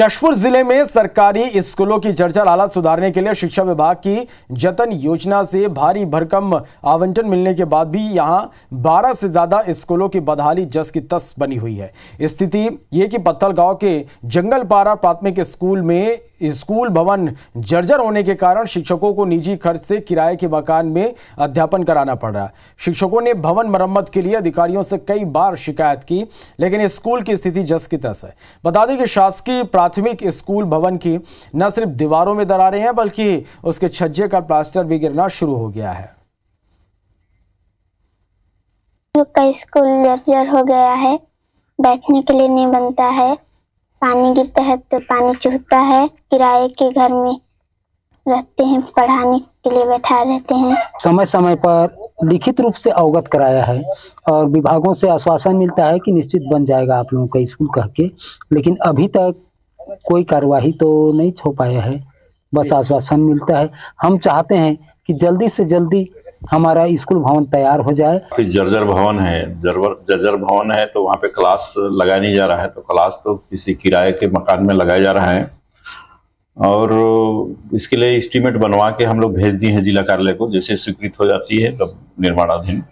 जशपुर जिले में सरकारी स्कूलों की जर्जर हालत सुधारने के लिए शिक्षा विभाग की जतन योजना से भारी भरकम आवंटन मिलने के बाद भी यहां 12 से ज्यादा स्कूलों की बदहाली जस की तस बनी हुई है स्थिति ये कि पत्थल गांव के जंगलपारा प्राथमिक स्कूल में स्कूल भवन जर्जर होने के कारण शिक्षकों को निजी खर्च से किराए के मकान में अध्यापन कराना पड़ रहा है शिक्षकों ने भवन मरम्मत के लिए अधिकारियों से कई बार शिकायत की लेकिन स्कूल की स्थिति जस की तस है बता दें कि शासकीय प्राथमिक स्कूल भवन की न सिर्फ दीवारों में दरारें हैं बल्कि उसके छज्जे का प्लास्टर भी गिरना शुरू हो गया है स्कूल जर्जर हो गया है बैठने के लिए नहीं बनता है पानी गिरता है तो पानी चुहता है किराए के घर में रहते हैं पढ़ाने के लिए बैठा रहते हैं समय समय पर लिखित रूप से अवगत कराया है और विभागों से आश्वासन मिलता है कि निश्चित बन जाएगा आप लोगों का स्कूल कह के लेकिन अभी तक कोई कार्यवाही तो नहीं हो पाया है बस आश्वासन मिलता है हम चाहते हैं कि जल्दी से जल्दी हमारा स्कूल भवन तैयार हो जाए फिर जर्जर भवन है जर्जर जर्जर भवन है तो वहाँ पे क्लास लगाया नहीं जा रहा है तो क्लास तो किसी किराए के मकान में लगाया जा रहा है और इसके लिए इस्टीमेट बनवा के हम लोग भेज दिए हैं जिला कार्यालय को जैसे स्वीकृत हो जाती है तब निर्माणाधीन